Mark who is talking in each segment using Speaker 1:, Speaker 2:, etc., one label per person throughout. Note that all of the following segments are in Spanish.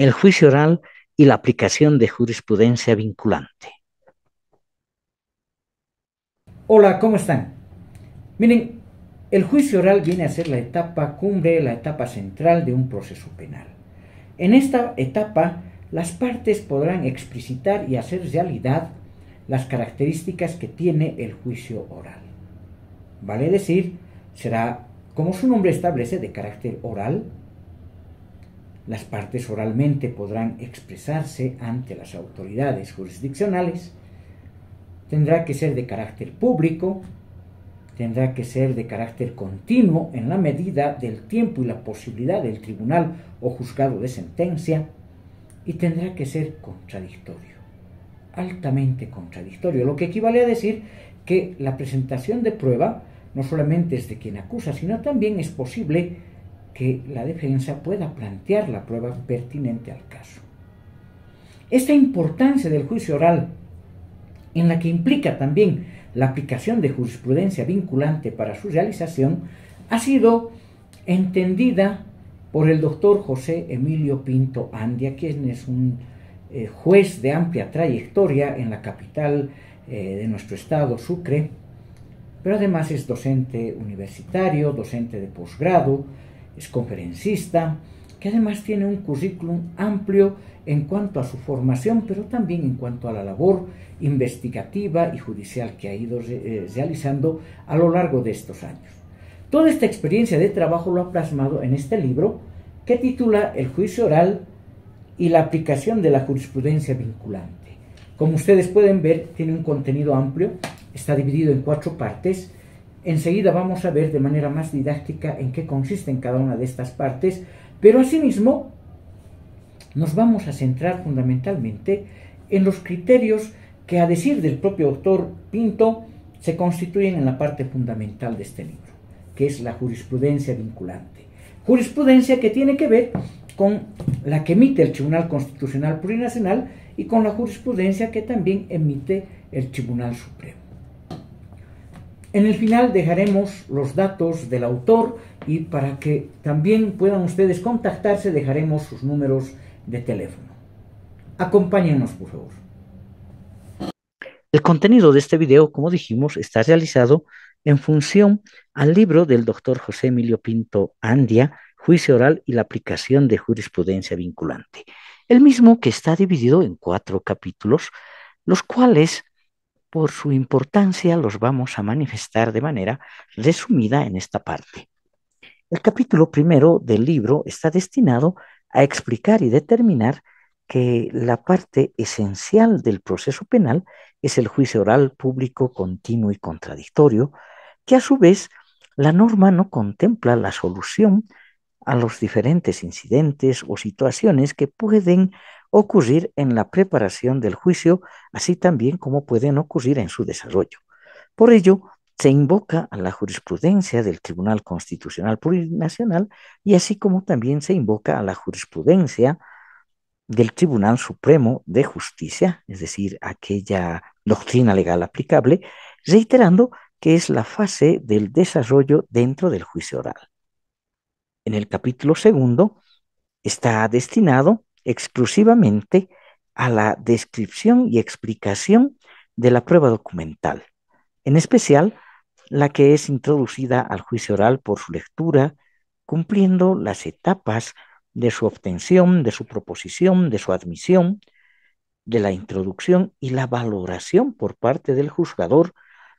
Speaker 1: el juicio oral y la aplicación de jurisprudencia vinculante. Hola, ¿cómo están? Miren, el juicio oral viene a ser la etapa cumbre, la etapa central de un proceso penal. En esta etapa, las partes podrán explicitar y hacer realidad las características que tiene el juicio oral. Vale decir, será, como su nombre establece, de carácter oral, las partes oralmente podrán expresarse ante las autoridades jurisdiccionales. Tendrá que ser de carácter público. Tendrá que ser de carácter continuo en la medida del tiempo y la posibilidad del tribunal o juzgado de sentencia. Y tendrá que ser contradictorio. Altamente contradictorio. Lo que equivale a decir que la presentación de prueba no solamente es de quien acusa, sino también es posible que la defensa pueda plantear la prueba pertinente al caso. Esta importancia del juicio oral, en la que implica también la aplicación de jurisprudencia vinculante para su realización, ha sido entendida por el doctor José Emilio Pinto Andia, quien es un eh, juez de amplia trayectoria en la capital eh, de nuestro estado, Sucre, pero además es docente universitario, docente de posgrado, es conferencista, que además tiene un currículum amplio en cuanto a su formación, pero también en cuanto a la labor investigativa y judicial que ha ido eh, realizando a lo largo de estos años. Toda esta experiencia de trabajo lo ha plasmado en este libro que titula El juicio oral y la aplicación de la jurisprudencia vinculante. Como ustedes pueden ver, tiene un contenido amplio, está dividido en cuatro partes Enseguida vamos a ver de manera más didáctica en qué consisten cada una de estas partes, pero asimismo nos vamos a centrar fundamentalmente en los criterios que a decir del propio autor Pinto se constituyen en la parte fundamental de este libro, que es la jurisprudencia vinculante. Jurisprudencia que tiene que ver con la que emite el Tribunal Constitucional Plurinacional y con la jurisprudencia que también emite el Tribunal Supremo. En el final dejaremos los datos del autor y para que también puedan ustedes contactarse dejaremos sus números de teléfono. Acompáñenos, por favor. El contenido de este video, como dijimos, está realizado en función al libro del doctor José Emilio Pinto Andia, Juicio Oral y la aplicación de jurisprudencia vinculante. El mismo que está dividido en cuatro capítulos, los cuales por su importancia los vamos a manifestar de manera resumida en esta parte. El capítulo primero del libro está destinado a explicar y determinar que la parte esencial del proceso penal es el juicio oral público continuo y contradictorio, que a su vez la norma no contempla la solución a los diferentes incidentes o situaciones que pueden ocurrir en la preparación del juicio, así también como pueden ocurrir en su desarrollo. Por ello, se invoca a la jurisprudencia del Tribunal Constitucional Plurinacional y así como también se invoca a la jurisprudencia del Tribunal Supremo de Justicia, es decir, aquella doctrina legal aplicable, reiterando que es la fase del desarrollo dentro del juicio oral. En el capítulo segundo está destinado exclusivamente a la descripción y explicación de la prueba documental, en especial la que es introducida al juicio oral por su lectura, cumpliendo las etapas de su obtención, de su proposición, de su admisión, de la introducción y la valoración por parte del juzgador,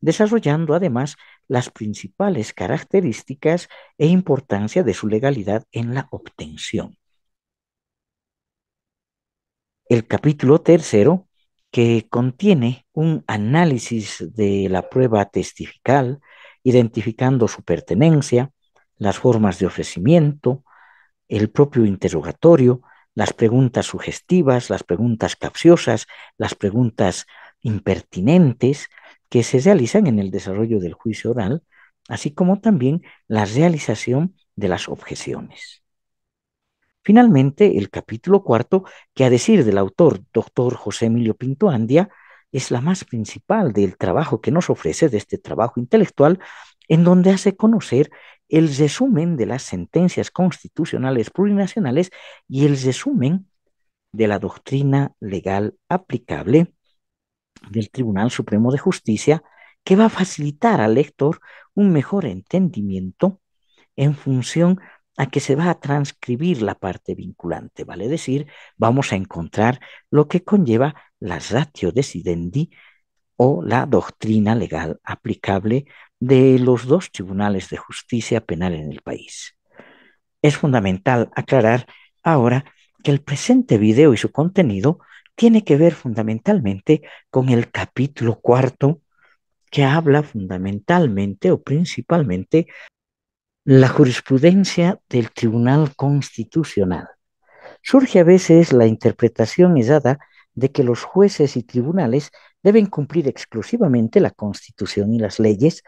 Speaker 1: desarrollando además las principales características e importancia de su legalidad en la obtención el capítulo tercero, que contiene un análisis de la prueba testifical, identificando su pertenencia, las formas de ofrecimiento, el propio interrogatorio, las preguntas sugestivas, las preguntas capciosas, las preguntas impertinentes que se realizan en el desarrollo del juicio oral, así como también la realización de las objeciones. Finalmente, el capítulo cuarto, que a decir del autor, doctor José Emilio Andia, es la más principal del trabajo que nos ofrece, de este trabajo intelectual, en donde hace conocer el resumen de las sentencias constitucionales plurinacionales y el resumen de la doctrina legal aplicable del Tribunal Supremo de Justicia, que va a facilitar al lector un mejor entendimiento en función a que se va a transcribir la parte vinculante, vale decir, vamos a encontrar lo que conlleva la ratio decidendi o la doctrina legal aplicable de los dos tribunales de justicia penal en el país. Es fundamental aclarar ahora que el presente video y su contenido tiene que ver fundamentalmente con el capítulo cuarto que habla fundamentalmente o principalmente la jurisprudencia del Tribunal Constitucional. Surge a veces la interpretación errada de que los jueces y tribunales deben cumplir exclusivamente la Constitución y las leyes.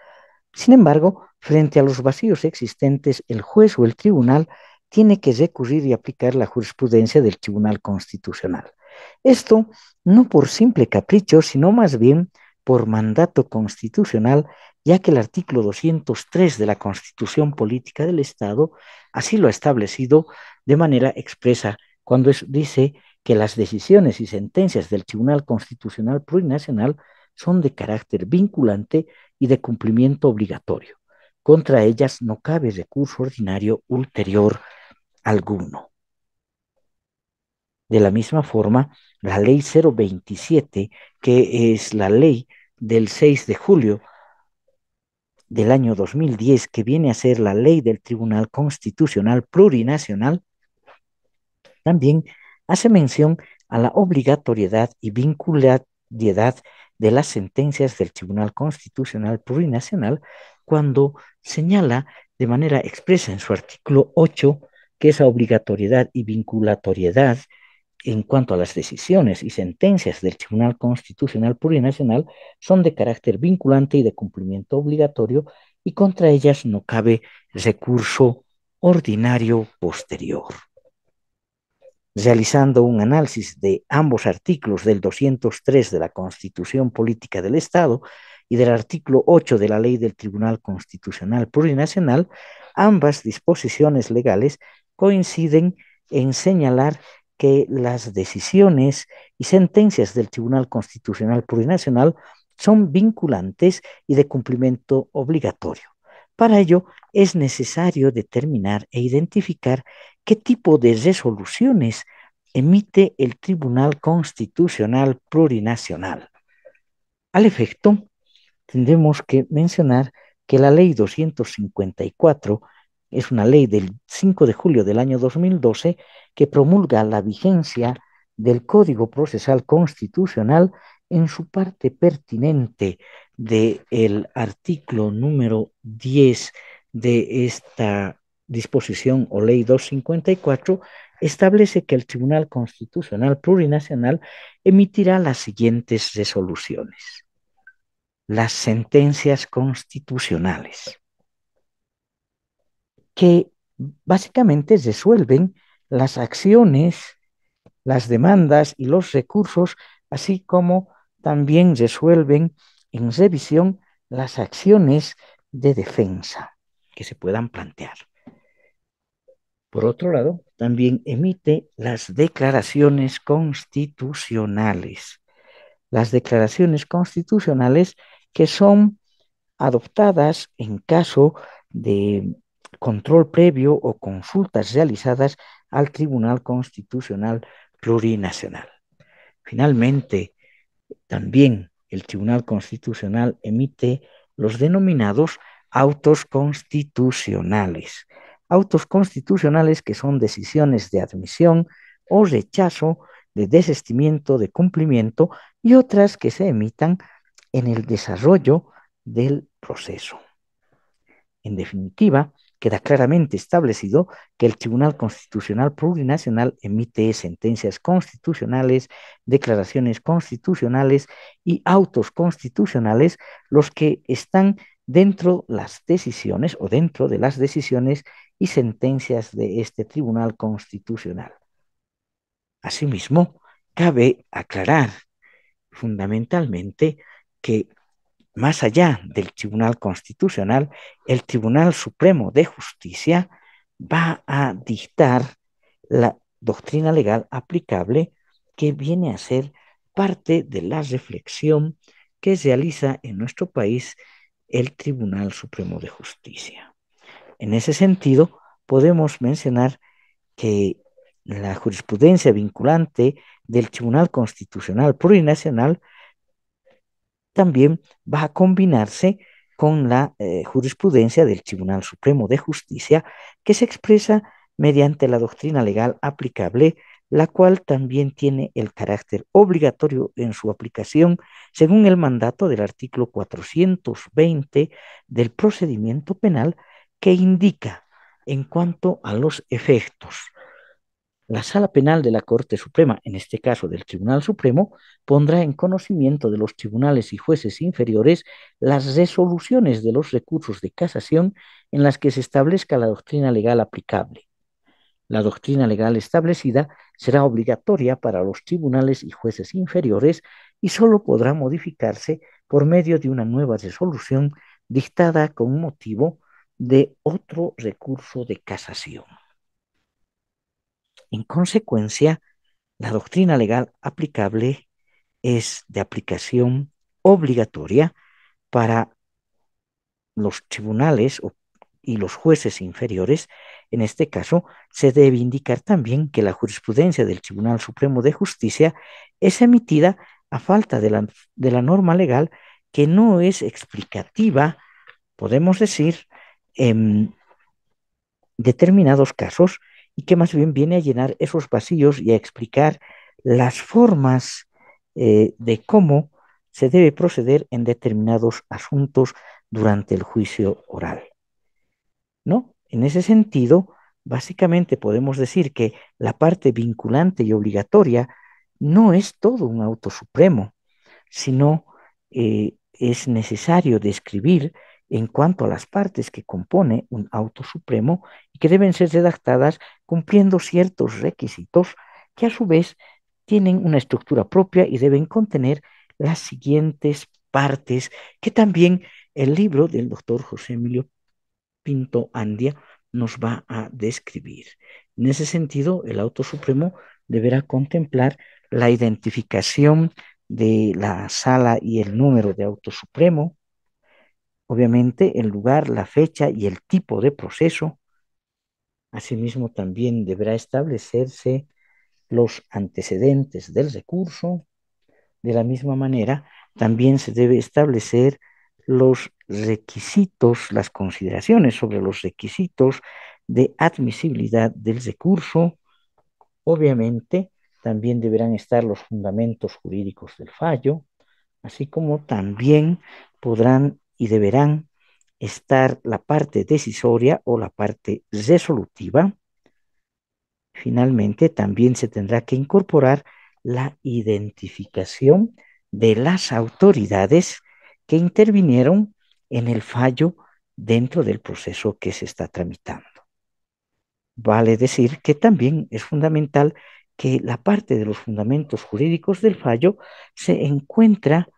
Speaker 1: Sin embargo, frente a los vacíos existentes, el juez o el tribunal tiene que recurrir y aplicar la jurisprudencia del Tribunal Constitucional. Esto no por simple capricho, sino más bien por mandato constitucional ya que el artículo 203 de la Constitución Política del Estado así lo ha establecido de manera expresa cuando dice que las decisiones y sentencias del Tribunal Constitucional Plurinacional son de carácter vinculante y de cumplimiento obligatorio. Contra ellas no cabe recurso ordinario ulterior alguno. De la misma forma, la ley 027, que es la ley del 6 de julio del año 2010, que viene a ser la ley del Tribunal Constitucional Plurinacional, también hace mención a la obligatoriedad y vinculatoriedad de las sentencias del Tribunal Constitucional Plurinacional cuando señala de manera expresa en su artículo 8 que esa obligatoriedad y vinculatoriedad en cuanto a las decisiones y sentencias del Tribunal Constitucional Plurinacional son de carácter vinculante y de cumplimiento obligatorio y contra ellas no cabe recurso ordinario posterior. Realizando un análisis de ambos artículos del 203 de la Constitución Política del Estado y del artículo 8 de la Ley del Tribunal Constitucional Plurinacional, ambas disposiciones legales coinciden en señalar que las decisiones y sentencias del Tribunal Constitucional Plurinacional son vinculantes y de cumplimiento obligatorio. Para ello, es necesario determinar e identificar qué tipo de resoluciones emite el Tribunal Constitucional Plurinacional. Al efecto, tendremos que mencionar que la Ley 254 es una ley del 5 de julio del año 2012 que promulga la vigencia del Código Procesal Constitucional en su parte pertinente del artículo número 10 de esta disposición o ley 254 establece que el Tribunal Constitucional Plurinacional emitirá las siguientes resoluciones. Las sentencias constitucionales que básicamente resuelven las acciones, las demandas y los recursos, así como también resuelven en revisión las acciones de defensa que se puedan plantear. Por otro lado, también emite las declaraciones constitucionales. Las declaraciones constitucionales que son adoptadas en caso de control previo o consultas realizadas al Tribunal Constitucional Plurinacional. Finalmente, también el Tribunal Constitucional emite los denominados autos constitucionales. Autos constitucionales que son decisiones de admisión o rechazo, de desestimiento, de cumplimiento y otras que se emitan en el desarrollo del proceso. En definitiva, queda claramente establecido que el Tribunal Constitucional Plurinacional emite sentencias constitucionales, declaraciones constitucionales y autos constitucionales, los que están dentro las decisiones o dentro de las decisiones y sentencias de este Tribunal Constitucional. Asimismo, cabe aclarar fundamentalmente que más allá del Tribunal Constitucional, el Tribunal Supremo de Justicia va a dictar la doctrina legal aplicable que viene a ser parte de la reflexión que realiza en nuestro país el Tribunal Supremo de Justicia. En ese sentido, podemos mencionar que la jurisprudencia vinculante del Tribunal Constitucional Plurinacional también va a combinarse con la eh, jurisprudencia del Tribunal Supremo de Justicia, que se expresa mediante la doctrina legal aplicable, la cual también tiene el carácter obligatorio en su aplicación según el mandato del artículo 420 del procedimiento penal, que indica en cuanto a los efectos la sala penal de la Corte Suprema, en este caso del Tribunal Supremo, pondrá en conocimiento de los tribunales y jueces inferiores las resoluciones de los recursos de casación en las que se establezca la doctrina legal aplicable. La doctrina legal establecida será obligatoria para los tribunales y jueces inferiores y sólo podrá modificarse por medio de una nueva resolución dictada con motivo de otro recurso de casación. En consecuencia, la doctrina legal aplicable es de aplicación obligatoria para los tribunales y los jueces inferiores. En este caso, se debe indicar también que la jurisprudencia del Tribunal Supremo de Justicia es emitida a falta de la, norma legal que no es explicativa, podemos decir, en determinados casos y que más bien viene a llenar esos vacíos y a explicar las formas eh, de cómo se debe proceder en determinados asuntos durante el juicio oral. ¿No? En ese sentido, básicamente podemos decir que la parte vinculante y obligatoria no es todo un auto supremo, sino eh, es necesario describir en cuanto a las partes que compone un auto supremo y que deben ser redactadas cumpliendo ciertos requisitos que a su vez tienen una estructura propia y deben contener las siguientes partes que también el libro del doctor José Emilio Pinto Andia nos va a describir. En ese sentido, el auto supremo deberá contemplar la identificación de la sala y el número de auto supremo, obviamente el lugar, la fecha y el tipo de proceso, Asimismo, también deberá establecerse los antecedentes del recurso. De la misma manera, también se debe establecer los requisitos, las consideraciones sobre los requisitos de admisibilidad del recurso. Obviamente, también deberán estar los fundamentos jurídicos del fallo, así como también podrán y deberán estar la parte decisoria o la parte resolutiva. Finalmente, también se tendrá que incorporar la identificación de las autoridades que intervinieron en el fallo dentro del proceso que se está tramitando. Vale decir que también es fundamental que la parte de los fundamentos jurídicos del fallo se encuentra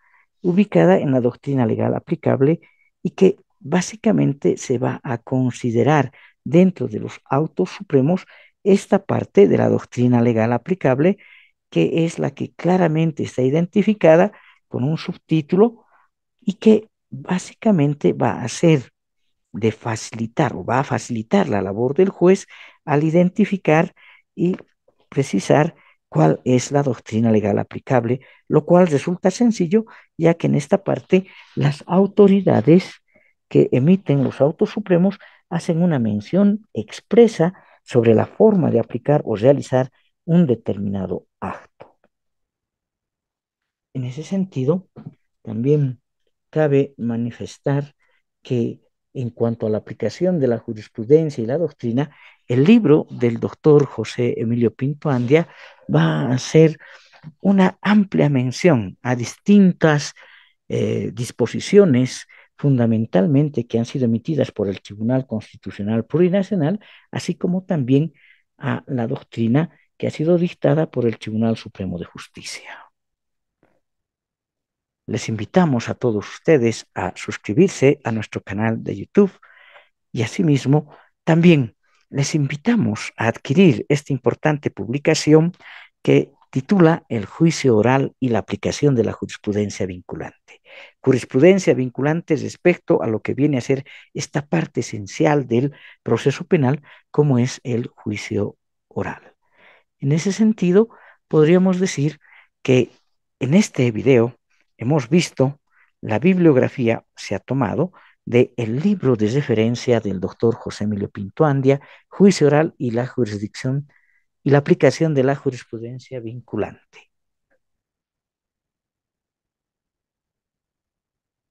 Speaker 1: ubicada en la doctrina legal aplicable y que básicamente se va a considerar dentro de los autos supremos esta parte de la doctrina legal aplicable, que es la que claramente está identificada con un subtítulo y que básicamente va a ser de facilitar o va a facilitar la labor del juez al identificar y precisar cuál es la doctrina legal aplicable, lo cual resulta sencillo, ya que en esta parte las autoridades que emiten los autos supremos hacen una mención expresa sobre la forma de aplicar o realizar un determinado acto. En ese sentido, también cabe manifestar que en cuanto a la aplicación de la jurisprudencia y la doctrina, el libro del doctor José Emilio Pinto Andia va a ser una amplia mención a distintas eh, disposiciones fundamentalmente que han sido emitidas por el Tribunal Constitucional Plurinacional, así como también a la doctrina que ha sido dictada por el Tribunal Supremo de Justicia. Les invitamos a todos ustedes a suscribirse a nuestro canal de YouTube y asimismo también les invitamos a adquirir esta importante publicación que titula El juicio oral y la aplicación de la jurisprudencia vinculante jurisprudencia vinculante respecto a lo que viene a ser esta parte esencial del proceso penal, como es el juicio oral. En ese sentido, podríamos decir que en este video hemos visto la bibliografía se ha tomado del libro de referencia del doctor José Emilio Pintoandia, Juicio Oral y la Jurisdicción y la aplicación de la jurisprudencia vinculante.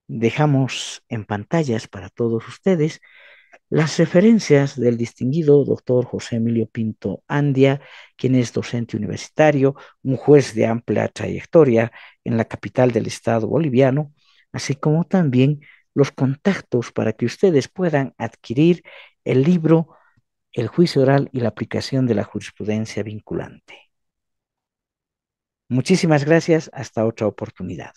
Speaker 1: dejamos en pantallas para todos ustedes las referencias del distinguido doctor José Emilio Pinto Andia, quien es docente universitario, un juez de amplia trayectoria en la capital del Estado boliviano, así como también los contactos para que ustedes puedan adquirir el libro El juicio oral y la aplicación de la jurisprudencia vinculante. Muchísimas gracias, hasta otra oportunidad.